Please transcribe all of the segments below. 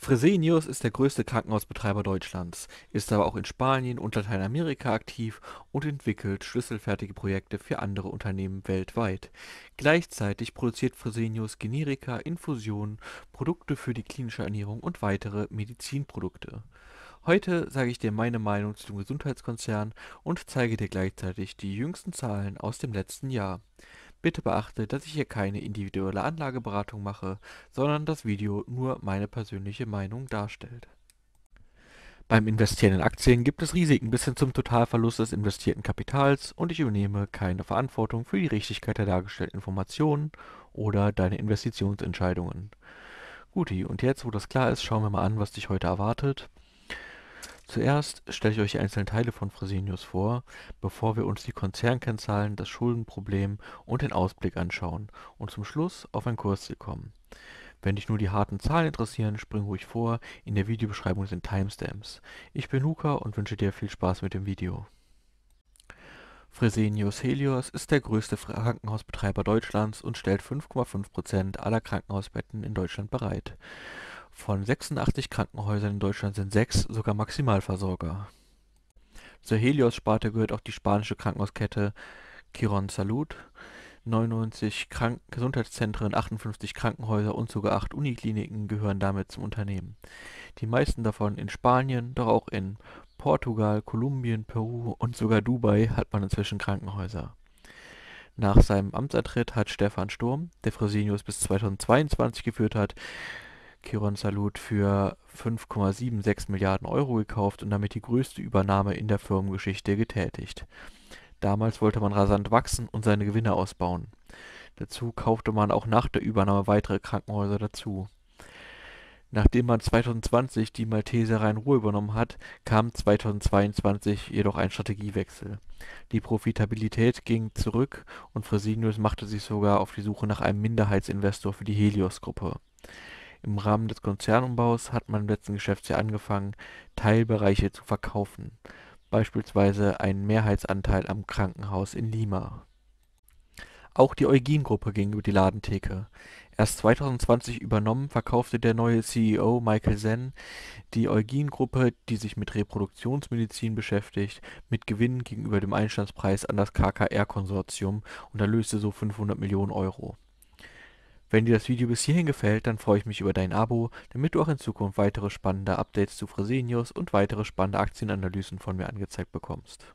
Fresenius ist der größte Krankenhausbetreiber Deutschlands, ist aber auch in Spanien und Lateinamerika aktiv und entwickelt schlüsselfertige Projekte für andere Unternehmen weltweit. Gleichzeitig produziert Fresenius Generika, Infusionen, Produkte für die klinische Ernährung und weitere Medizinprodukte. Heute sage ich dir meine Meinung zu dem Gesundheitskonzern und zeige dir gleichzeitig die jüngsten Zahlen aus dem letzten Jahr. Bitte beachte, dass ich hier keine individuelle Anlageberatung mache, sondern das Video nur meine persönliche Meinung darstellt. Beim Investieren in Aktien gibt es Risiken bis hin zum Totalverlust des investierten Kapitals und ich übernehme keine Verantwortung für die Richtigkeit der dargestellten Informationen oder deine Investitionsentscheidungen. Guti, und jetzt, wo das klar ist, schauen wir mal an, was dich heute erwartet. Zuerst stelle ich euch die einzelnen Teile von Fresenius vor, bevor wir uns die Konzernkennzahlen, das Schuldenproblem und den Ausblick anschauen und zum Schluss auf ein Kursziel kommen. Wenn dich nur die harten Zahlen interessieren, spring ruhig vor, in der Videobeschreibung sind Timestamps. Ich bin Luca und wünsche dir viel Spaß mit dem Video. Fresenius Helios ist der größte Krankenhausbetreiber Deutschlands und stellt 5,5% aller Krankenhausbetten in Deutschland bereit. Von 86 Krankenhäusern in Deutschland sind sechs sogar Maximalversorger. Zur Helios-Sparte gehört auch die spanische Krankenhauskette Chiron Quirónsalud. 99 Kranken Gesundheitszentren, 58 Krankenhäuser und sogar 8 Unikliniken gehören damit zum Unternehmen. Die meisten davon in Spanien, doch auch in Portugal, Kolumbien, Peru und sogar Dubai hat man inzwischen Krankenhäuser. Nach seinem Amtsantritt hat Stefan Sturm, der Fresenius bis 2022 geführt hat, Kiron Salud für 5,76 Milliarden Euro gekauft und damit die größte Übernahme in der Firmengeschichte getätigt. Damals wollte man rasant wachsen und seine Gewinne ausbauen. Dazu kaufte man auch nach der Übernahme weitere Krankenhäuser dazu. Nachdem man 2020 die Malteser Rhein-Ruhr übernommen hat, kam 2022 jedoch ein Strategiewechsel. Die Profitabilität ging zurück und Fresenius machte sich sogar auf die Suche nach einem Minderheitsinvestor für die Helios-Gruppe. Im Rahmen des Konzernumbaus hat man im letzten Geschäftsjahr angefangen, Teilbereiche zu verkaufen, beispielsweise einen Mehrheitsanteil am Krankenhaus in Lima. Auch die Eugen-Gruppe ging über die Ladentheke. Erst 2020 übernommen, verkaufte der neue CEO Michael Sen die Eugen-Gruppe, die sich mit Reproduktionsmedizin beschäftigt, mit Gewinn gegenüber dem Einstandspreis an das KKR-Konsortium und erlöste so 500 Millionen Euro wenn dir das Video bis hierhin gefällt, dann freue ich mich über dein Abo, damit du auch in Zukunft weitere spannende Updates zu Fresenius und weitere spannende Aktienanalysen von mir angezeigt bekommst.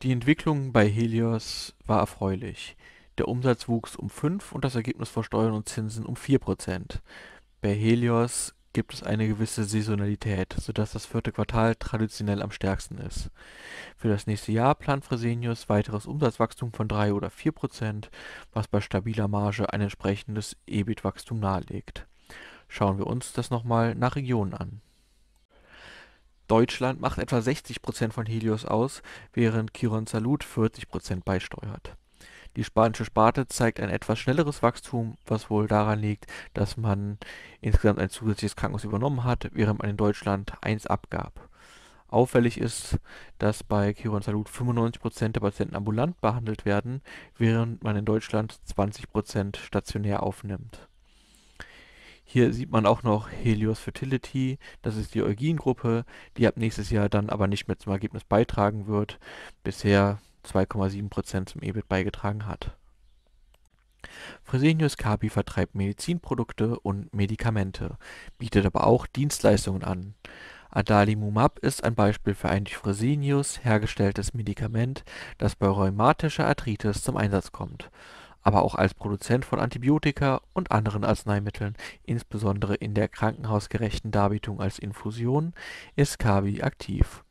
Die Entwicklung bei Helios war erfreulich. Der Umsatz wuchs um 5 und das Ergebnis vor Steuern und Zinsen um 4%. Bei Helios gibt es eine gewisse Saisonalität, sodass das vierte Quartal traditionell am stärksten ist. Für das nächste Jahr plant Fresenius weiteres Umsatzwachstum von 3 oder 4 Prozent, was bei stabiler Marge ein entsprechendes EBIT-Wachstum nahelegt. Schauen wir uns das nochmal nach Regionen an. Deutschland macht etwa 60% von Helios aus, während Kiron Salut 40% beisteuert. Die spanische Sparte zeigt ein etwas schnelleres Wachstum, was wohl daran liegt, dass man insgesamt ein zusätzliches Krankenhaus übernommen hat, während man in Deutschland eins abgab. Auffällig ist, dass bei Chiron Salut 95% der Patienten ambulant behandelt werden, während man in Deutschland 20% stationär aufnimmt. Hier sieht man auch noch Helios Fertility, das ist die Eugen-Gruppe, die ab nächstes Jahr dann aber nicht mehr zum Ergebnis beitragen wird. Bisher 2,7% zum EBIT beigetragen hat. Fresenius Kabi vertreibt Medizinprodukte und Medikamente, bietet aber auch Dienstleistungen an. Adalimumab ist ein Beispiel für ein durch Fresenius hergestelltes Medikament, das bei rheumatischer Arthritis zum Einsatz kommt, aber auch als Produzent von Antibiotika und anderen Arzneimitteln, insbesondere in der krankenhausgerechten Darbietung als Infusion, ist Kabi aktiv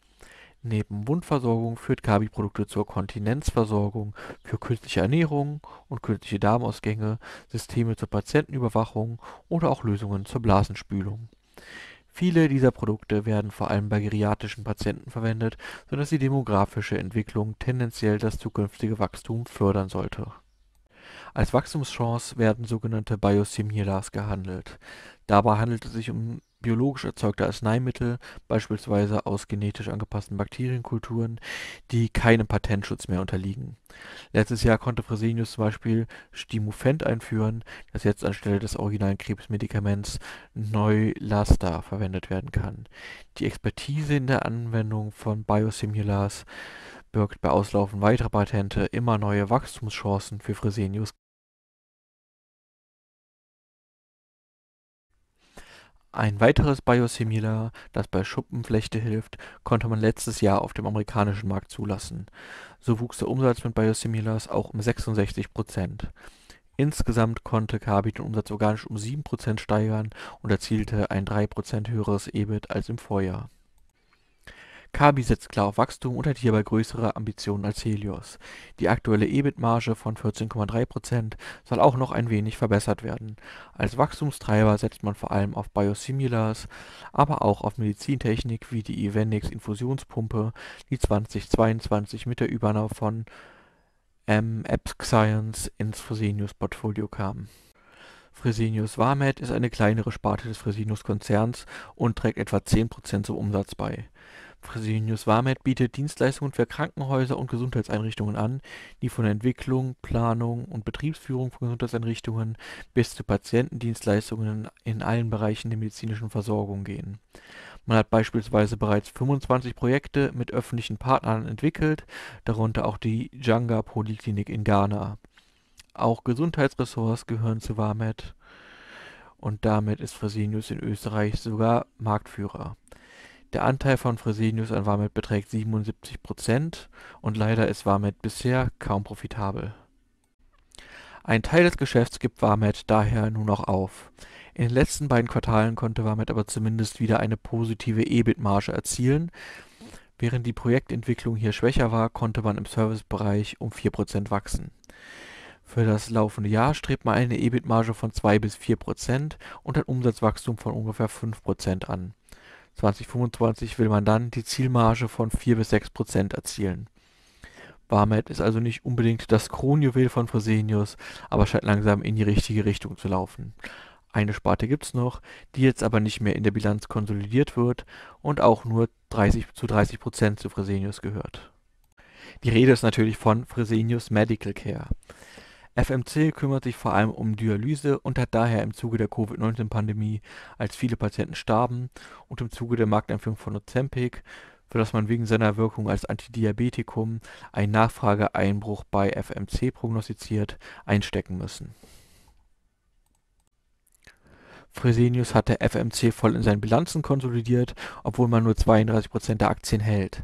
Neben Wundversorgung führt Kabi Produkte zur Kontinenzversorgung, für künstliche Ernährung und künstliche Darmausgänge, Systeme zur Patientenüberwachung oder auch Lösungen zur Blasenspülung. Viele dieser Produkte werden vor allem bei geriatrischen Patienten verwendet, sodass die demografische Entwicklung tendenziell das zukünftige Wachstum fördern sollte. Als Wachstumschance werden sogenannte Biosimilars gehandelt. Dabei handelt es sich um biologisch erzeugte Arzneimittel, beispielsweise aus genetisch angepassten Bakterienkulturen, die keinem Patentschutz mehr unterliegen. Letztes Jahr konnte Fresenius zum Beispiel Stimufend einführen, das jetzt anstelle des originalen Krebsmedikaments Neulasta verwendet werden kann. Die Expertise in der Anwendung von Biosimulars birgt bei Auslaufen weiterer Patente immer neue Wachstumschancen für Fresenius Ein weiteres Biosimilar, das bei Schuppenflechte hilft, konnte man letztes Jahr auf dem amerikanischen Markt zulassen. So wuchs der Umsatz mit Biosimilars auch um 66 Prozent. Insgesamt konnte Kabi den Umsatz organisch um 7 steigern und erzielte ein 3 höheres EBIT als im Vorjahr Kabi setzt klar auf Wachstum und hat hierbei größere Ambitionen als Helios. Die aktuelle EBIT-Marge von 14,3% soll auch noch ein wenig verbessert werden. Als Wachstumstreiber setzt man vor allem auf Biosimilars, aber auch auf Medizintechnik wie die Evenix Infusionspumpe, die 2022 mit der Übernahme von ähm, AppScience ins Fresenius Portfolio kam. Fresenius Vamed ist eine kleinere Sparte des Fresenius Konzerns und trägt etwa 10% zum Umsatz bei. Fresenius Warmed bietet Dienstleistungen für Krankenhäuser und Gesundheitseinrichtungen an, die von Entwicklung, Planung und Betriebsführung von Gesundheitseinrichtungen bis zu Patientendienstleistungen in allen Bereichen der medizinischen Versorgung gehen. Man hat beispielsweise bereits 25 Projekte mit öffentlichen Partnern entwickelt, darunter auch die Janga Poliklinik in Ghana. Auch Gesundheitsressorts gehören zu Warmed und damit ist Fresenius in Österreich sogar Marktführer. Der Anteil von Fresenius an Vamed beträgt 77 und leider ist Vamed bisher kaum profitabel. Ein Teil des Geschäfts gibt Vamed daher nun auch auf. In den letzten beiden Quartalen konnte Vamed aber zumindest wieder eine positive EBIT-Marge erzielen. Während die Projektentwicklung hier schwächer war, konnte man im Servicebereich um 4% wachsen. Für das laufende Jahr strebt man eine EBIT-Marge von 2 bis 4% und ein Umsatzwachstum von ungefähr 5% an. 2025 will man dann die Zielmarge von 4 bis 6 Prozent erzielen. Barmet ist also nicht unbedingt das Kronjuwel von Fresenius, aber scheint langsam in die richtige Richtung zu laufen. Eine Sparte gibt es noch, die jetzt aber nicht mehr in der Bilanz konsolidiert wird und auch nur 30 zu 30 Prozent zu Fresenius gehört. Die Rede ist natürlich von Fresenius Medical Care. FMC kümmert sich vor allem um Dialyse und hat daher im Zuge der Covid-19-Pandemie, als viele Patienten starben, und im Zuge der Markteinführung von Ozempic, für das man wegen seiner Wirkung als Antidiabetikum einen Nachfrageeinbruch bei FMC prognostiziert, einstecken müssen. Fresenius hatte FMC voll in seinen Bilanzen konsolidiert, obwohl man nur 32 der Aktien hält.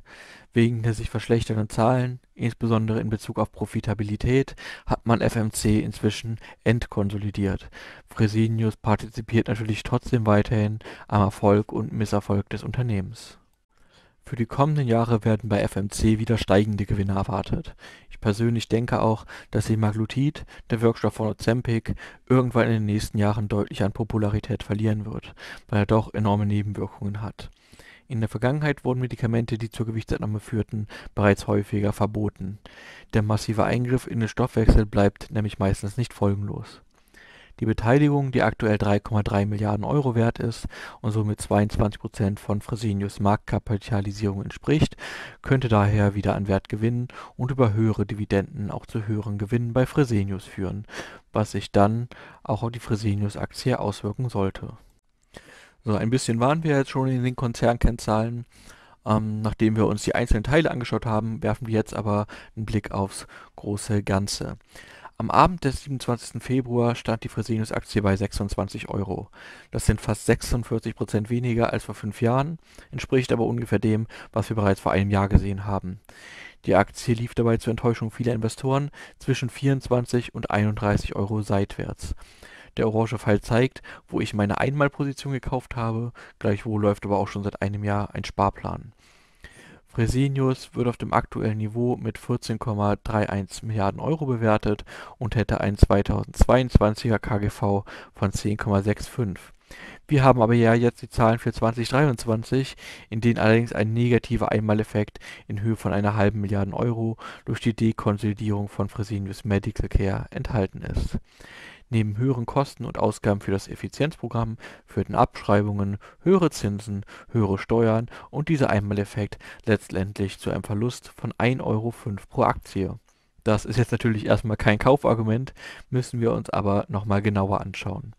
Wegen der sich verschlechternden Zahlen, insbesondere in Bezug auf Profitabilität, hat man FMC inzwischen entkonsolidiert. Fresenius partizipiert natürlich trotzdem weiterhin am Erfolg und Misserfolg des Unternehmens. Für die kommenden Jahre werden bei FMC wieder steigende Gewinne erwartet. Ich persönlich denke auch, dass Semaglutid, der Wirkstoff von Ozempic, irgendwann in den nächsten Jahren deutlich an Popularität verlieren wird, weil er doch enorme Nebenwirkungen hat. In der Vergangenheit wurden Medikamente, die zur Gewichtsabnahme führten, bereits häufiger verboten. Der massive Eingriff in den Stoffwechsel bleibt nämlich meistens nicht folgenlos. Die Beteiligung, die aktuell 3,3 Milliarden Euro wert ist und somit 22 Prozent von Fresenius Marktkapitalisierung entspricht, könnte daher wieder an Wert gewinnen und über höhere Dividenden auch zu höheren Gewinnen bei Fresenius führen, was sich dann auch auf die Fresenius-Aktie auswirken sollte so ein bisschen waren wir jetzt schon in den Konzernkennzahlen. Ähm, nachdem wir uns die einzelnen Teile angeschaut haben, werfen wir jetzt aber einen Blick aufs große Ganze. Am Abend des 27. Februar stand die Fresenius Aktie bei 26 Euro. Das sind fast 46 Prozent weniger als vor fünf Jahren, entspricht aber ungefähr dem, was wir bereits vor einem Jahr gesehen haben. Die Aktie lief dabei zur Enttäuschung vieler Investoren zwischen 24 und 31 Euro seitwärts. Der orange Pfeil zeigt, wo ich meine Einmalposition gekauft habe, gleichwohl läuft aber auch schon seit einem Jahr ein Sparplan. Fresenius wird auf dem aktuellen Niveau mit 14,31 Milliarden Euro bewertet und hätte ein 2022er KGV von 10,65. Wir haben aber ja jetzt die Zahlen für 2023, in denen allerdings ein negativer Einmaleffekt in Höhe von einer halben Milliarden Euro durch die Dekonsolidierung von Fresenius Medical Care enthalten ist. Neben höheren Kosten und Ausgaben für das Effizienzprogramm führten Abschreibungen, höhere Zinsen, höhere Steuern und dieser Einmaleffekt letztendlich zu einem Verlust von 1,05 Euro pro Aktie. Das ist jetzt natürlich erstmal kein Kaufargument, müssen wir uns aber nochmal genauer anschauen.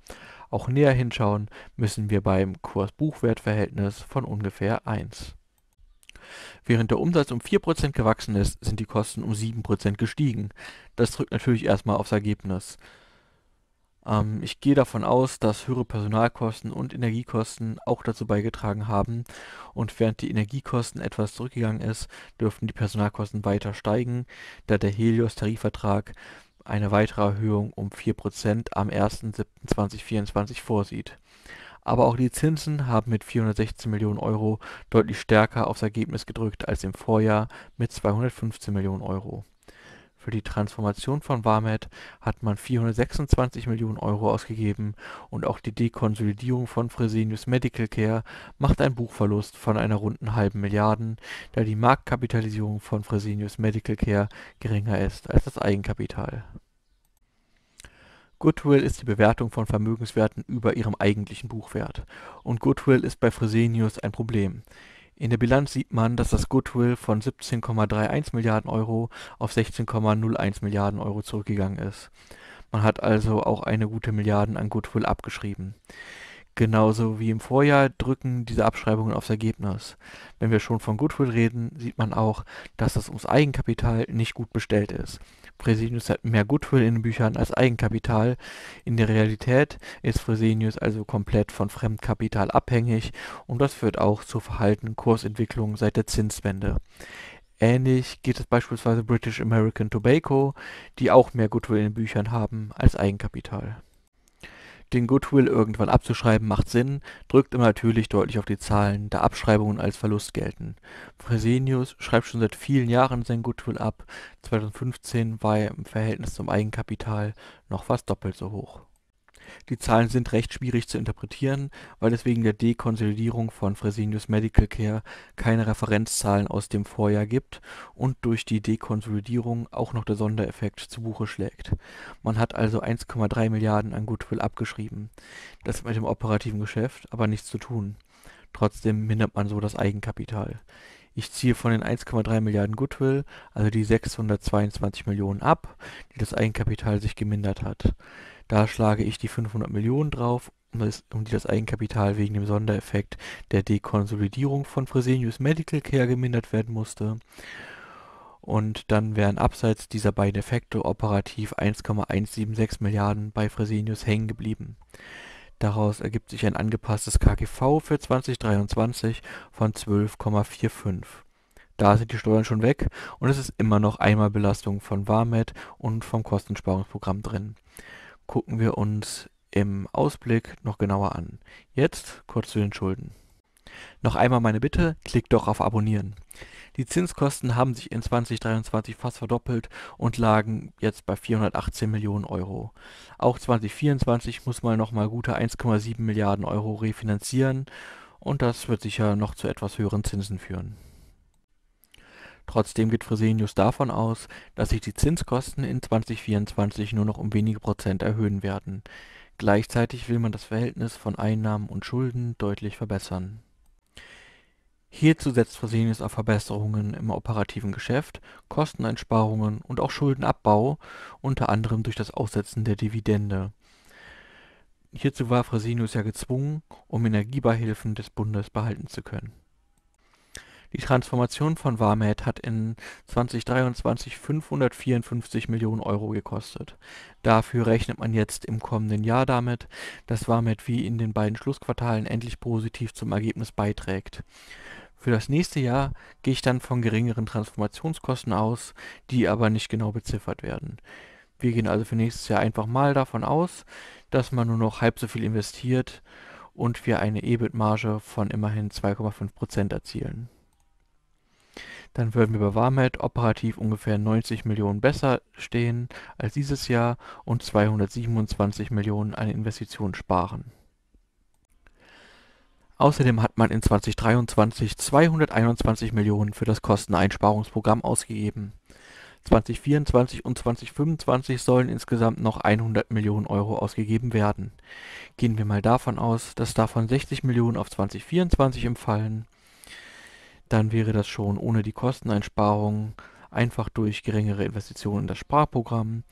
Auch näher hinschauen müssen wir beim Kurs-Buchwert-Verhältnis von ungefähr 1. Während der Umsatz um 4% gewachsen ist, sind die Kosten um 7% gestiegen. Das drückt natürlich erstmal aufs Ergebnis. Ähm, ich gehe davon aus, dass höhere Personalkosten und Energiekosten auch dazu beigetragen haben. Und während die Energiekosten etwas zurückgegangen ist, dürften die Personalkosten weiter steigen, da der Helios-Tarifvertrag eine weitere Erhöhung um 4% am 1.7.2024 vorsieht. Aber auch die Zinsen haben mit 416 Millionen Euro deutlich stärker aufs Ergebnis gedrückt als im Vorjahr mit 215 Millionen Euro. Für die Transformation von Vamed hat man 426 Millionen Euro ausgegeben und auch die Dekonsolidierung von Fresenius Medical Care macht einen Buchverlust von einer runden halben Milliarden, da die Marktkapitalisierung von Fresenius Medical Care geringer ist als das Eigenkapital. Goodwill ist die Bewertung von Vermögenswerten über ihrem eigentlichen Buchwert. Und Goodwill ist bei Fresenius ein Problem. In der Bilanz sieht man, dass das Goodwill von 17,31 Milliarden Euro auf 16,01 Milliarden Euro zurückgegangen ist. Man hat also auch eine gute Milliarde an Goodwill abgeschrieben. Genauso wie im Vorjahr drücken diese Abschreibungen aufs Ergebnis. Wenn wir schon von Goodwill reden, sieht man auch, dass es ums Eigenkapital nicht gut bestellt ist. Fresenius hat mehr Goodwill in den Büchern als Eigenkapital. In der Realität ist Fresenius also komplett von Fremdkapital abhängig und das führt auch zu verhaltenen Kursentwicklungen seit der Zinswende. Ähnlich geht es beispielsweise British American Tobacco, die auch mehr Goodwill in den Büchern haben als Eigenkapital. Den Goodwill irgendwann abzuschreiben macht Sinn, drückt immer natürlich deutlich auf die Zahlen, da Abschreibungen als Verlust gelten. Fresenius schreibt schon seit vielen Jahren sein Goodwill ab, 2015 war er im Verhältnis zum Eigenkapital noch fast doppelt so hoch die Zahlen sind recht schwierig zu interpretieren, weil es wegen der Dekonsolidierung von Fresenius Medical Care keine Referenzzahlen aus dem Vorjahr gibt und durch die Dekonsolidierung auch noch der Sondereffekt zu Buche schlägt. Man hat also 1,3 Milliarden an Goodwill abgeschrieben. Das hat mit dem operativen Geschäft aber nichts zu tun. Trotzdem mindert man so das Eigenkapital. Ich ziehe von den 1,3 Milliarden Goodwill, also die 622 Millionen ab, die das Eigenkapital sich gemindert hat. Da schlage ich die 500 Millionen drauf, um, die das Eigenkapital wegen dem Sondereffekt der Dekonsolidierung von Fresenius Medical Care gemindert werden musste. Und dann wären abseits dieser beiden Effekte operativ 1,176 Milliarden bei Fresenius hängen geblieben. Daraus ergibt sich ein angepasstes KGV für 2023 von 12,45. Da sind die Steuern schon weg und es ist immer noch einmal Belastung von Warmed und vom Kostensparungsprogramm drin gucken wir uns im Ausblick noch genauer an. Jetzt kurz zu den Schulden. Noch einmal meine Bitte, klick doch auf Abonnieren. Die Zinskosten haben sich in 2023 fast verdoppelt und lagen jetzt bei 418 Millionen Euro. Auch 2024 muss man nochmal gute 1,7 Milliarden Euro refinanzieren und das wird sicher noch zu etwas höheren Zinsen führen. Trotzdem geht Fresenius davon aus, dass sich die Zinskosten in 2024 nur noch um wenige Prozent erhöhen werden. Gleichzeitig will man das Verhältnis von Einnahmen und Schulden deutlich verbessern. Hierzu setzt Fresenius auf Verbesserungen im operativen Geschäft, Kosteneinsparungen und auch Schuldenabbau, unter anderem durch das Aussetzen der Dividende. Hierzu war Fresenius ja gezwungen, um Energiebeihilfen des Bundes behalten zu können die Transformation von Warmhead hat in 2023 554 Millionen Euro gekostet. Dafür rechnet man jetzt im kommenden Jahr damit, dass Warmhead wie in den beiden Schlussquartalen endlich positiv zum Ergebnis beiträgt. Für das nächste Jahr gehe ich dann von geringeren Transformationskosten aus, die aber nicht genau beziffert werden. Wir gehen also für nächstes Jahr einfach mal davon aus, dass man nur noch halb so viel investiert und wir eine EBIT-Marge von immerhin 2,5% erzielen. Dann würden wir bei Warmed operativ ungefähr 90 Millionen besser stehen als dieses Jahr und 227 Millionen an Investitionen sparen. Außerdem hat man in 2023 221 Millionen für das Kosteneinsparungsprogramm ausgegeben. 2024 und 2025 sollen insgesamt noch 100 Millionen Euro ausgegeben werden. Gehen wir mal davon aus, dass davon 60 Millionen auf 2024 entfallen dann wäre das schon ohne die Kosteneinsparungen einfach durch geringere Investitionen in das Sparprogramm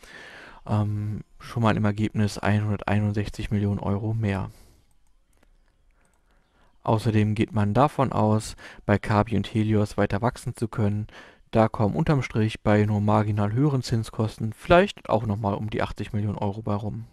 ähm, schon mal im Ergebnis 161 Millionen Euro mehr. Außerdem geht man davon aus, bei Kabi und Helios weiter wachsen zu können. Da kommen unterm Strich bei nur marginal höheren Zinskosten vielleicht auch nochmal um die 80 Millionen Euro bei rum.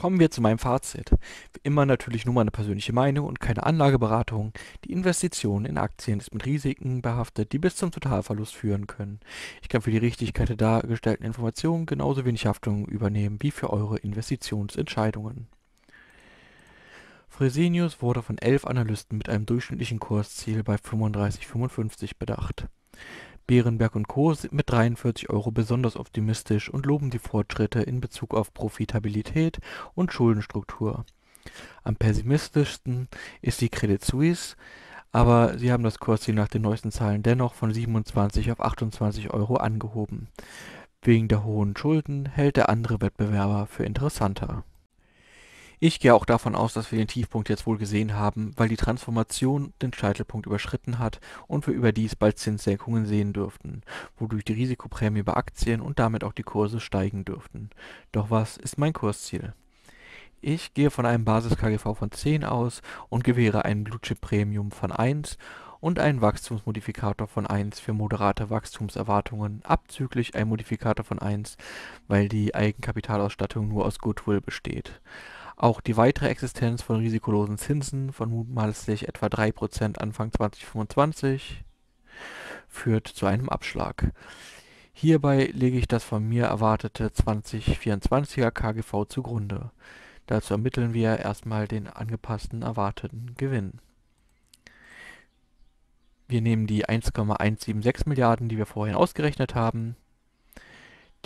Kommen wir zu meinem Fazit. Wie immer natürlich nur meine persönliche Meinung und keine Anlageberatung. Die Investition in Aktien ist mit Risiken behaftet, die bis zum Totalverlust führen können. Ich kann für die Richtigkeit der dargestellten Informationen genauso wenig Haftung übernehmen wie für eure Investitionsentscheidungen. Fresenius wurde von elf Analysten mit einem durchschnittlichen Kursziel bei 35,55 bedacht. Berenberg und Co. sind mit 43 Euro besonders optimistisch und loben die Fortschritte in Bezug auf Profitabilität und Schuldenstruktur. Am pessimistischsten ist die Credit Suisse, aber sie haben das Kursziel nach den neuesten Zahlen dennoch von 27 auf 28 Euro angehoben. Wegen der hohen Schulden hält der andere Wettbewerber für interessanter ich gehe auch davon aus, dass wir den Tiefpunkt jetzt wohl gesehen haben, weil die Transformation den Scheitelpunkt überschritten hat und wir überdies bald Zinssenkungen sehen dürften, wodurch die Risikoprämie bei Aktien und damit auch die Kurse steigen dürften. Doch was ist mein Kursziel? Ich gehe von einem Basis-KGV von 10 aus und gewähre ein Blue-Chip-Premium von 1 und einen Wachstumsmodifikator von 1 für moderate Wachstumserwartungen, abzüglich ein Modifikator von 1, weil die Eigenkapitalausstattung nur aus Goodwill besteht. Auch die weitere Existenz von risikolosen Zinsen von mutmaßlich etwa 3% Anfang 2025 führt zu einem Abschlag. Hierbei lege ich das von mir erwartete 2024er KGV zugrunde. Dazu ermitteln wir erstmal den angepassten erwarteten Gewinn. Wir nehmen die 1,176 Milliarden, die wir vorhin ausgerechnet haben,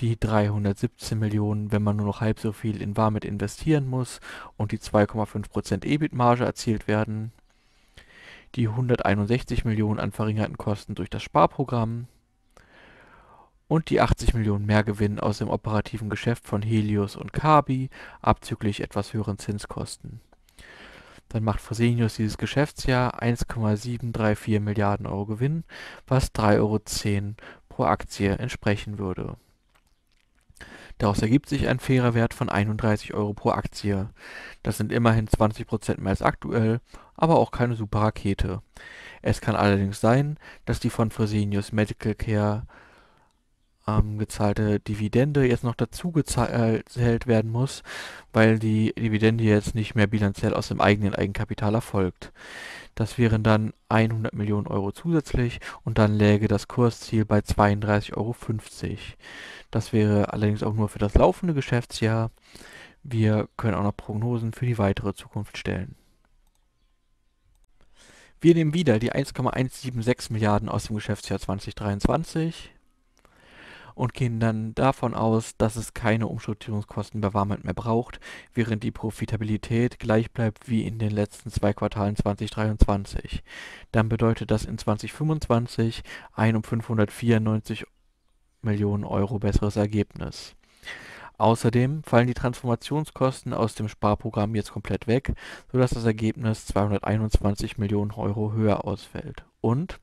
die 317 Millionen, wenn man nur noch halb so viel in Warmit investieren muss und die 2,5% EBIT-Marge erzielt werden, die 161 Millionen an verringerten Kosten durch das Sparprogramm und die 80 Millionen Mehrgewinn aus dem operativen Geschäft von Helios und Kabi abzüglich etwas höheren Zinskosten. Dann macht Fresenius dieses Geschäftsjahr 1,734 Milliarden Euro Gewinn, was 3,10 Euro pro Aktie entsprechen würde. Daraus ergibt sich ein fairer Wert von 31 Euro pro Aktie. Das sind immerhin 20 Prozent mehr als aktuell, aber auch keine super Rakete. Es kann allerdings sein, dass die von Fresenius Medical Care ähm, gezahlte Dividende jetzt noch dazu gezählt werden muss, weil die Dividende jetzt nicht mehr bilanziell aus dem eigenen Eigenkapital erfolgt. Das wären dann 100 Millionen Euro zusätzlich und dann läge das Kursziel bei 32,50 Euro. Das wäre allerdings auch nur für das laufende Geschäftsjahr. Wir können auch noch Prognosen für die weitere Zukunft stellen. Wir nehmen wieder die 1,176 Milliarden aus dem Geschäftsjahr 2023 und gehen dann davon aus, dass es keine Umstrukturierungskosten bei Warmheit mehr braucht, während die Profitabilität gleich bleibt wie in den letzten zwei Quartalen 2023. Dann bedeutet das in 2025 ein um 594 Millionen Euro besseres Ergebnis. Außerdem fallen die Transformationskosten aus dem Sparprogramm jetzt komplett weg, sodass das Ergebnis 221 Millionen Euro höher ausfällt. Und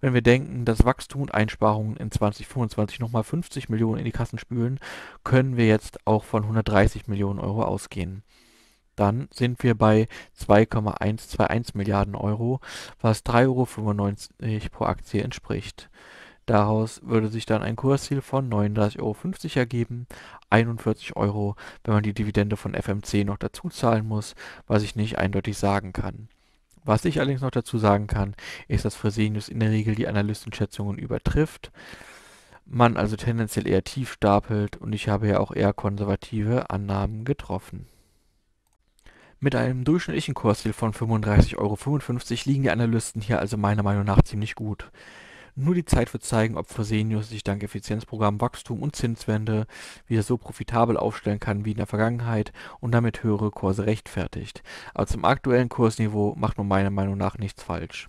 wenn wir denken, dass Wachstum und Einsparungen in 2025 nochmal 50 Millionen in die Kassen spülen, können wir jetzt auch von 130 Millionen Euro ausgehen dann sind wir bei 2,121 Milliarden Euro, was 3,95 Euro pro Aktie entspricht. Daraus würde sich dann ein Kursziel von 39,50 Euro ergeben, 41 Euro, wenn man die Dividende von FMC noch dazu zahlen muss, was ich nicht eindeutig sagen kann. Was ich allerdings noch dazu sagen kann, ist, dass Fresenius in der Regel die Analystenschätzungen übertrifft, man also tendenziell eher tief stapelt und ich habe ja auch eher konservative Annahmen getroffen. Mit einem durchschnittlichen Kursziel von 35,55 Euro liegen die Analysten hier also meiner Meinung nach ziemlich gut. Nur die Zeit wird zeigen, ob Fresenius sich dank Effizienzprogramm, Wachstum und Zinswende wieder so profitabel aufstellen kann wie in der Vergangenheit und damit höhere Kurse rechtfertigt. Aber zum aktuellen Kursniveau macht man meiner Meinung nach nichts falsch.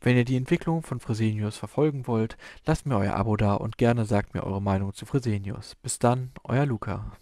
Wenn ihr die Entwicklung von Fresenius verfolgen wollt, lasst mir euer Abo da und gerne sagt mir eure Meinung zu Fresenius. Bis dann, euer Luca.